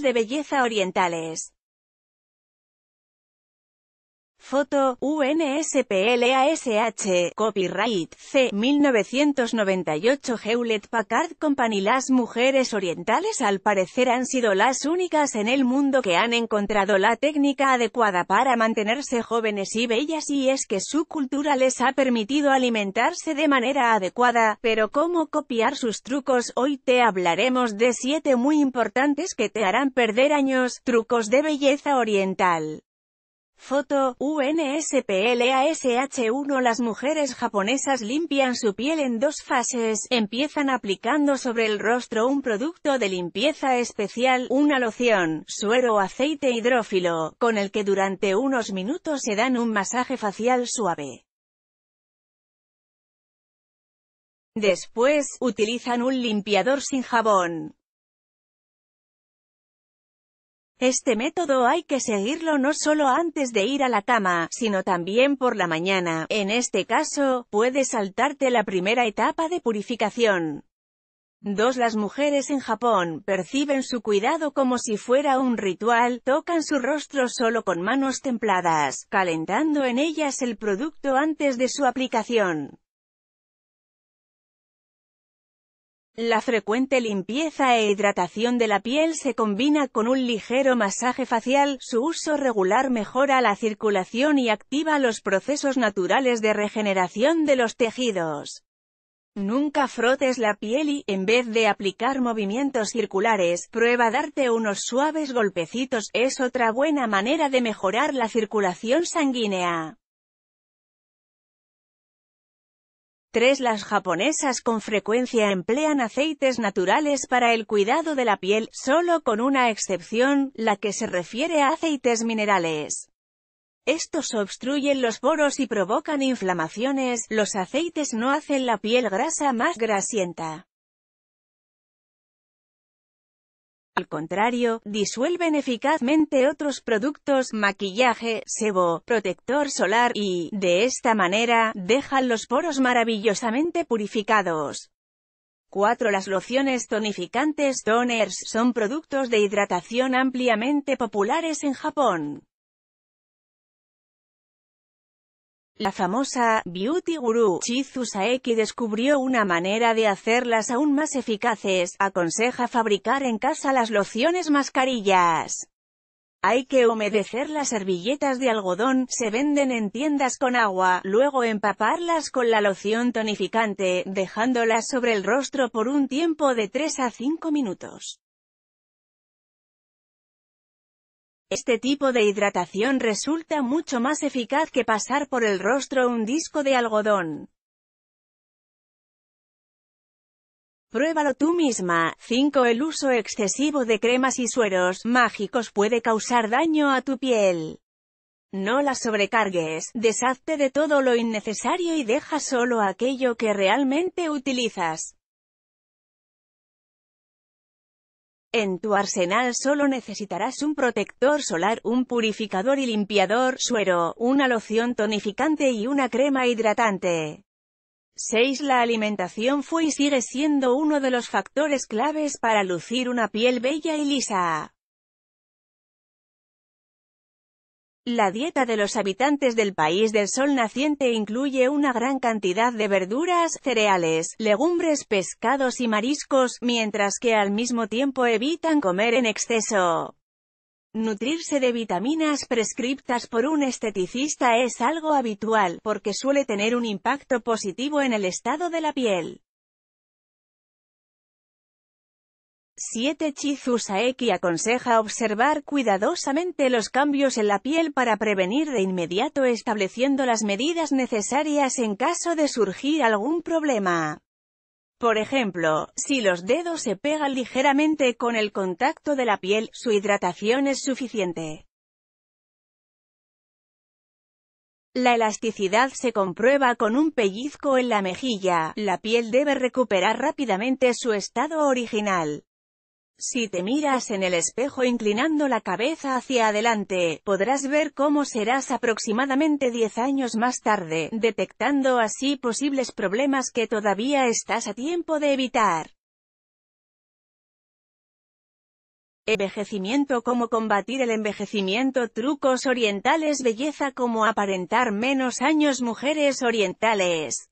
de belleza orientales. Foto, UNSPLASH, Copyright, C. 1998 Hewlett Packard Company Las mujeres orientales al parecer han sido las únicas en el mundo que han encontrado la técnica adecuada para mantenerse jóvenes y bellas y es que su cultura les ha permitido alimentarse de manera adecuada, pero cómo copiar sus trucos hoy te hablaremos de 7 muy importantes que te harán perder años, trucos de belleza oriental. Foto, UNSPLASH1 Las mujeres japonesas limpian su piel en dos fases, empiezan aplicando sobre el rostro un producto de limpieza especial, una loción, suero o aceite hidrófilo, con el que durante unos minutos se dan un masaje facial suave. Después, utilizan un limpiador sin jabón, este método hay que seguirlo no solo antes de ir a la cama, sino también por la mañana. En este caso, puedes saltarte la primera etapa de purificación. 2. Las mujeres en Japón perciben su cuidado como si fuera un ritual, tocan su rostro solo con manos templadas, calentando en ellas el producto antes de su aplicación. La frecuente limpieza e hidratación de la piel se combina con un ligero masaje facial, su uso regular mejora la circulación y activa los procesos naturales de regeneración de los tejidos. Nunca frotes la piel y, en vez de aplicar movimientos circulares, prueba darte unos suaves golpecitos, es otra buena manera de mejorar la circulación sanguínea. 3. Las japonesas con frecuencia emplean aceites naturales para el cuidado de la piel, solo con una excepción, la que se refiere a aceites minerales. Estos obstruyen los poros y provocan inflamaciones, los aceites no hacen la piel grasa más grasienta. Al contrario, disuelven eficazmente otros productos, maquillaje, sebo, protector solar y, de esta manera, dejan los poros maravillosamente purificados. 4. Las lociones tonificantes toners son productos de hidratación ampliamente populares en Japón. La famosa beauty guru Chizu Saeki descubrió una manera de hacerlas aún más eficaces, aconseja fabricar en casa las lociones mascarillas. Hay que humedecer las servilletas de algodón, se venden en tiendas con agua, luego empaparlas con la loción tonificante, dejándolas sobre el rostro por un tiempo de 3 a 5 minutos. Este tipo de hidratación resulta mucho más eficaz que pasar por el rostro un disco de algodón. Pruébalo tú misma. 5. El uso excesivo de cremas y sueros mágicos puede causar daño a tu piel. No la sobrecargues, deshazte de todo lo innecesario y deja solo aquello que realmente utilizas. En tu arsenal solo necesitarás un protector solar, un purificador y limpiador, suero, una loción tonificante y una crema hidratante. 6. La alimentación fue y sigue siendo uno de los factores claves para lucir una piel bella y lisa. La dieta de los habitantes del país del sol naciente incluye una gran cantidad de verduras, cereales, legumbres, pescados y mariscos, mientras que al mismo tiempo evitan comer en exceso. Nutrirse de vitaminas prescriptas por un esteticista es algo habitual, porque suele tener un impacto positivo en el estado de la piel. 7. Chizusaeki aconseja observar cuidadosamente los cambios en la piel para prevenir de inmediato estableciendo las medidas necesarias en caso de surgir algún problema. Por ejemplo, si los dedos se pegan ligeramente con el contacto de la piel, su hidratación es suficiente. La elasticidad se comprueba con un pellizco en la mejilla, la piel debe recuperar rápidamente su estado original. Si te miras en el espejo inclinando la cabeza hacia adelante, podrás ver cómo serás aproximadamente 10 años más tarde, detectando así posibles problemas que todavía estás a tiempo de evitar. Envejecimiento Cómo combatir el envejecimiento Trucos orientales Belleza como aparentar menos años Mujeres orientales